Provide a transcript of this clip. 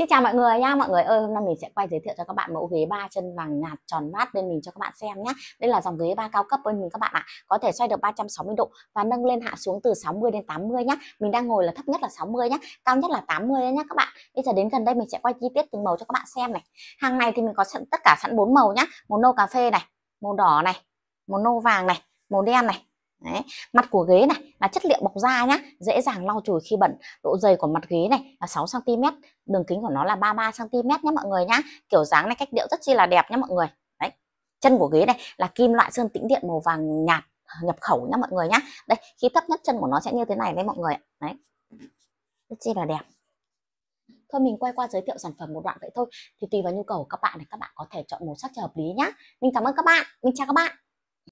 Xin chào mọi người nha, mọi người ơi hôm nay mình sẽ quay giới thiệu cho các bạn mẫu ghế ba chân vàng nhạt tròn mát bên mình cho các bạn xem nhé. Đây là dòng ghế ba cao cấp bên mình các bạn ạ, à. có thể xoay được 360 độ và nâng lên hạ xuống từ 60 đến 80 nhé. Mình đang ngồi là thấp nhất là 60 nhé, cao nhất là 80 nhé các bạn. Bây giờ đến gần đây mình sẽ quay chi tiết từng màu cho các bạn xem này. Hàng này thì mình có sẵn tất cả sẵn bốn màu nhé, màu nâu cà phê này, màu đỏ này, màu nâu vàng này, màu đen này Đấy. Mặt của ghế này là chất liệu bọc da nhá, dễ dàng lau chùi khi bẩn. Độ dày của mặt ghế này là 6 cm, đường kính của nó là 33 cm nhé mọi người nhá. Kiểu dáng này cách điệu rất chi là đẹp nhé mọi người. Đấy. Chân của ghế này là kim loại sơn tĩnh điện màu vàng nhạt nhập khẩu nhé mọi người nhá. Đây, khi thấp nhất chân của nó sẽ như thế này đấy mọi người. Đấy. Rất chi là đẹp thôi mình quay qua giới thiệu sản phẩm một đoạn vậy thôi thì tùy vào nhu cầu của các bạn thì các bạn có thể chọn màu sắc cho hợp lý nhá mình cảm ơn các bạn mình chào các bạn